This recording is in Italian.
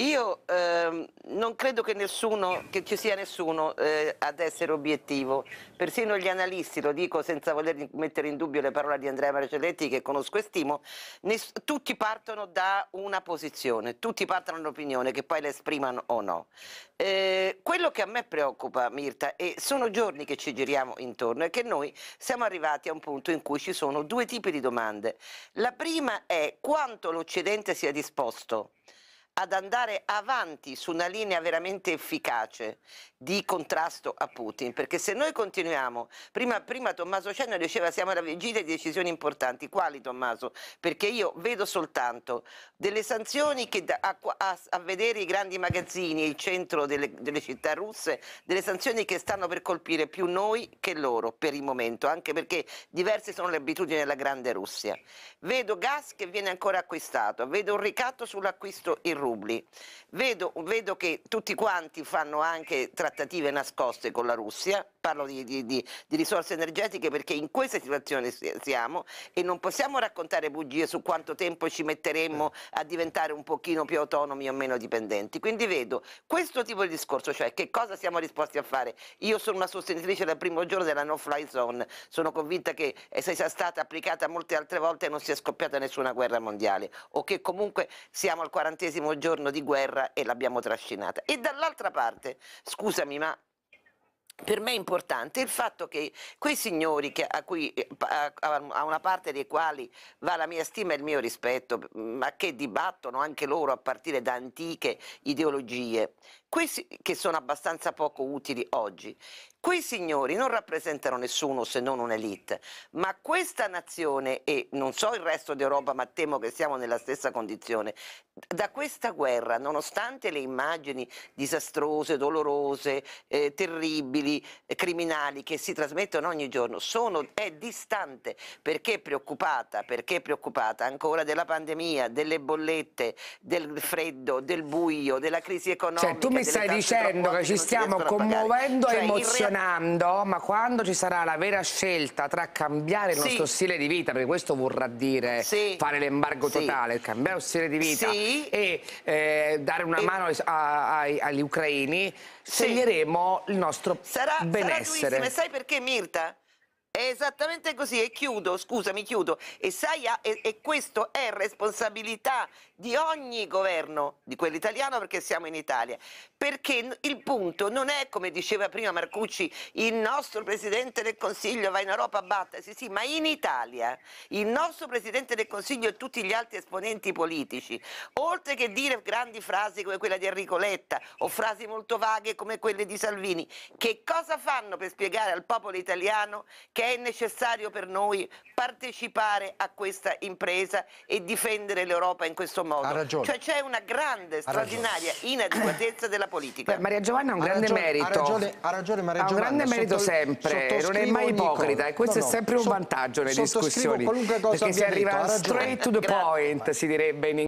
Io ehm, non credo che, nessuno, che, ci sia nessuno eh, ad essere obiettivo, persino gli analisti, lo dico senza voler mettere in dubbio le parole di Andrea Marcelletti che conosco e stimo, tutti partono da una posizione, tutti partono da un'opinione che poi la esprimano o no. Eh, quello che a me preoccupa Mirta, e sono giorni che ci giriamo intorno, è che noi siamo arrivati a un punto in cui ci sono due tipi di domande. La prima è quanto l'Occidente sia disposto ad andare avanti su una linea veramente efficace di contrasto a Putin, perché se noi continuiamo, prima, prima Tommaso Cenno diceva siamo alla vigilia di decisioni importanti, quali Tommaso? Perché io vedo soltanto delle sanzioni che da, a, a, a, vedere i grandi magazzini, il centro delle, delle città russe, delle sanzioni che stanno per colpire più noi che loro per il momento, anche perché diverse sono le abitudini della grande Russia. Vedo gas che viene ancora acquistato, vedo un ricatto sull'acquisto in rubli. Vedo, vedo, che tutti quanti fanno anche trattative nascoste con la Russia, parlo di, di, di, di risorse energetiche perché in questa situazione siamo e non possiamo raccontare bugie su quanto tempo ci metteremmo eh. a diventare un pochino più autonomi o meno dipendenti. Quindi vedo questo tipo di discorso, cioè che cosa siamo disposti a fare. Io sono una sostenitrice dal primo giorno della no fly zone, sono convinta che eh, se sia stata applicata molte altre volte non sia scoppiata nessuna guerra mondiale o che comunque siamo al quarantesimo primo giorno di guerra e l'abbiamo trascinata. E dall'altra parte, scusami ma per me è importante il fatto che quei signori che, a, cui, eh, a, a, una parte dei quali va la mia stima e il mio rispetto, ma che dibattono anche loro a partire da antiche ideologie, questi, che sono abbastanza poco utili oggi. Quei signori non rappresentano nessuno se non un'elite, ma questa nazione, e non so il resto d'Europa, ma temo che siamo nella stessa condizione, da questa guerra, nonostante le immagini disastrose, dolorose, eh, terribili, eh, criminali che si trasmettono ogni giorno, sono, è distante perché preoccupata, perché preoccupata ancora della pandemia, delle bollette, del freddo, del buio, della crisi cioè, economica. Cioè, mi stai dicendo che ci stiamo commuovendo e cioè, emozionando, ma quando ci sarà la vera scelta tra cambiare il sì. nostro stile di vita, perché questo vorrà dire sì. fare l'embargo sì. totale, cambiare lo stile di vita e eh, dare una e... mano a, a, agli ucraini, sceglieremo il nostro sarà, benessere. Sarà duissima. sai perché Mirta? È esattamente così e chiudo, scusami, chiudo. E, sai, e, e questo è responsabilità di ogni governo, di quello italiano perché siamo in Italia. Perché il punto non è, come diceva prima Marcucci, il nostro Presidente del Consiglio va in Europa a battersi, sì, ma in Italia il nostro Presidente del Consiglio e tutti gli altri esponenti politici, oltre che dire grandi frasi come quella di Enrico Letta o frasi molto vaghe come quelle di Salvini, che cosa fanno per spiegare al popolo italiano che che è necessario per noi partecipare a questa impresa e difendere l'Europa in questo modo. Ha ragione. Cioè c'è una grande, straordinaria inadeguatezza della politica. Beh, Maria Giovanna ha un ha grande ragione, merito. Ha ragione, ha ragione Maria Giovanna. Ha un grande merito sempre, non è mai ipocrita e questo no, no, è sempre un vantaggio nelle discussioni. Perché si arriva straight to the point, si direbbe in inglese.